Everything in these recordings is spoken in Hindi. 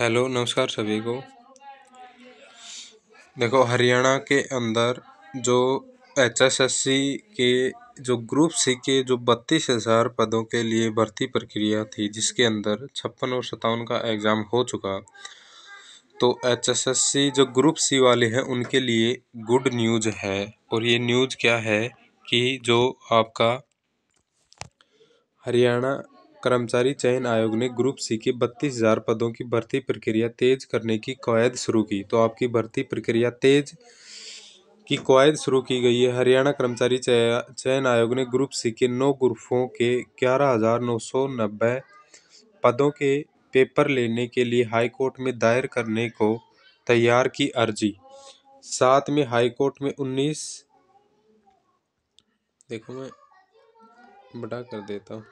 हेलो नमस्कार सभी को देखो हरियाणा के अंदर जो एचएसएससी के जो ग्रुप सी के जो बत्तीस हज़ार पदों के लिए भर्ती प्रक्रिया थी जिसके अंदर छप्पन और सत्तावन का एग्ज़ाम हो चुका तो एचएसएससी जो ग्रुप सी वाले हैं उनके लिए गुड न्यूज़ है और ये न्यूज़ क्या है कि जो आपका हरियाणा कर्मचारी चयन आयोग ने ग्रुप सी के बत्तीस हजार पदों की भर्ती प्रक्रिया तेज करने की कवायद शुरू की तो आपकी भर्ती प्रक्रिया तेज की कवायद शुरू की गई है हरियाणा कर्मचारी चयन आयोग ने ग्रुप सी के नौ ग्रुपों के ग्यारह हजार नौ सौ नब्बे पदों के पेपर लेने के लिए हाईकोर्ट में दायर करने को तैयार की अर्जी साथ में हाईकोर्ट में उन्नीस देखो मैं बड़ा कर देता हूँ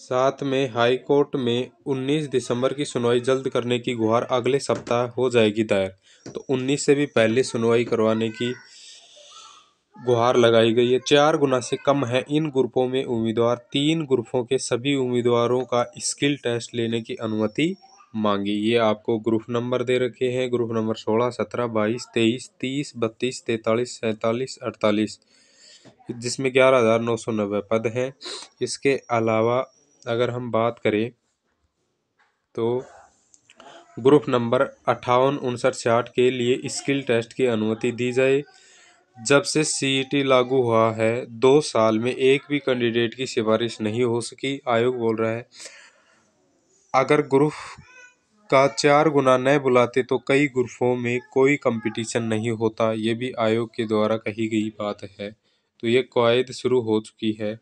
साथ में हाईकोर्ट में 19 दिसंबर की सुनवाई जल्द करने की गुहार अगले सप्ताह हो जाएगी दायर तो 19 से भी पहले सुनवाई करवाने की गुहार लगाई गई है चार गुना से कम है इन ग्रुपों में उम्मीदवार तीन ग्रुपों के सभी उम्मीदवारों का स्किल टेस्ट लेने की अनुमति मांगी ये आपको ग्रुप नंबर दे रखे हैं ग्रुप नंबर सोलह सत्रह बाईस तेईस तीस बत्तीस तैंतालीस सैंतालीस अड़तालीस जिसमें ग्यारह हज़ार नौ सौ नब्बे पद हैं इसके अलावा अगर हम बात करें तो ग्रुप नंबर अट्ठावन उनसठ छियाठ के लिए स्किल टेस्ट की अनुमति दी जाए जब से सीईटी e लागू हुआ है दो साल में एक भी कैंडिडेट की सिफारिश नहीं हो सकी आयोग बोल रहा है अगर ग्रुप का चार गुना न बुलाते तो कई ग्रुपों में कोई कंपटीशन नहीं होता ये भी आयोग के द्वारा कही गई बात है तो ये कवायद शुरू हो चुकी है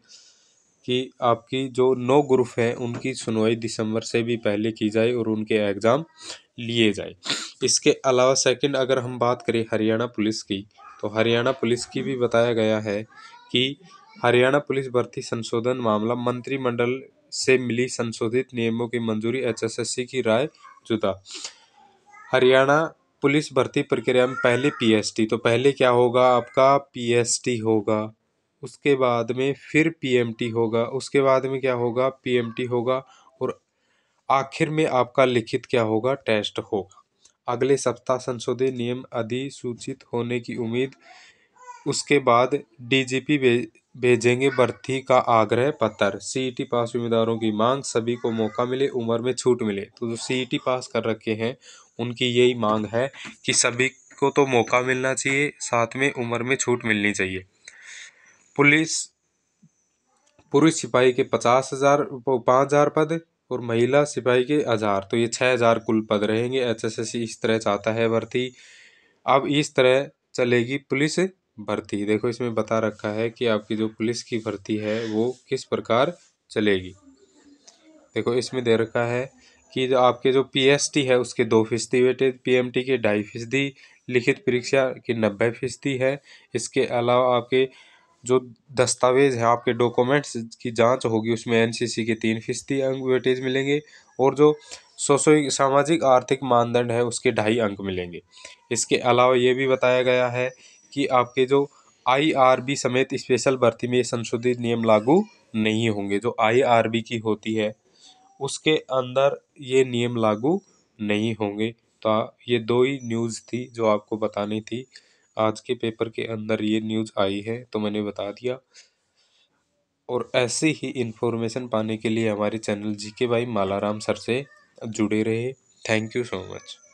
कि आपकी जो नौ ग्रुप हैं उनकी सुनवाई दिसंबर से भी पहले की जाए और उनके एग्ज़ाम लिए जाए इसके अलावा सेकंड अगर हम बात करें हरियाणा पुलिस की तो हरियाणा पुलिस की भी बताया गया है कि हरियाणा पुलिस भर्ती संशोधन मामला मंत्रिमंडल से मिली संशोधित नियमों की मंजूरी एचएसएससी की राय जुदा हरियाणा पुलिस भर्ती प्रक्रिया में पहले पीएसटी तो पहले क्या होगा आपका पीएसटी होगा उसके बाद में फिर पीएमटी होगा उसके बाद में क्या होगा पीएमटी होगा और आखिर में आपका लिखित क्या होगा टेस्ट होगा अगले सप्ताह संशोधित नियम अधिसूचित होने की उम्मीद उसके बाद डीजीपी भेजेंगे भर्ती का आग्रह पत्र सीईटी e पास उम्मीदवारों की मांग सभी को मौका मिले उम्र में छूट मिले तो जो सीईटी e पास कर रखे हैं उनकी यही मांग है कि सभी को तो मौका मिलना चाहिए साथ में उम्र में छूट मिलनी चाहिए पुलिस पुरुष सिपाही के पचास हज़ार पाँच हज़ार पद और महिला सिपाही के हज़ार तो ये छः हज़ार कुल पद रहेंगे एचएसएससी इस तरह चाहता है भर्ती अब इस तरह चलेगी पुलिस भर्ती देखो इसमें बता रखा है कि आपकी जो पुलिस की भर्ती है वो किस प्रकार चलेगी देखो इसमें दे रखा है कि जो आपके जो पीएसटी है उसके दो फीसदी एम पीएमटी के ढाई फीसदी लिखित परीक्षा की नब्बे फीसदी है इसके अलावा आपके जो दस्तावेज़ है आपके डॉक्यूमेंट्स की जांच होगी उसमें एनसीसी के तीन फीसदी अंक वेटेज मिलेंगे और जो सोशो सामाजिक आर्थिक मानदंड है उसके ढाई अंक मिलेंगे इसके अलावा ये भी बताया गया है कि आपके जो आईआरबी समेत स्पेशल भर्ती में संशोधित नियम लागू नहीं होंगे जो आईआरबी की होती है उसके अंदर ये नियम लागू नहीं होंगे तो ये दो ही न्यूज़ थी जो आपको बतानी थी आज के पेपर के अंदर ये न्यूज़ आई है तो मैंने बता दिया और ऐसे ही इन्फॉर्मेशन पाने के लिए हमारे चैनल जी के भाई मालाराम सर से जुड़े रहे थैंक यू सो मच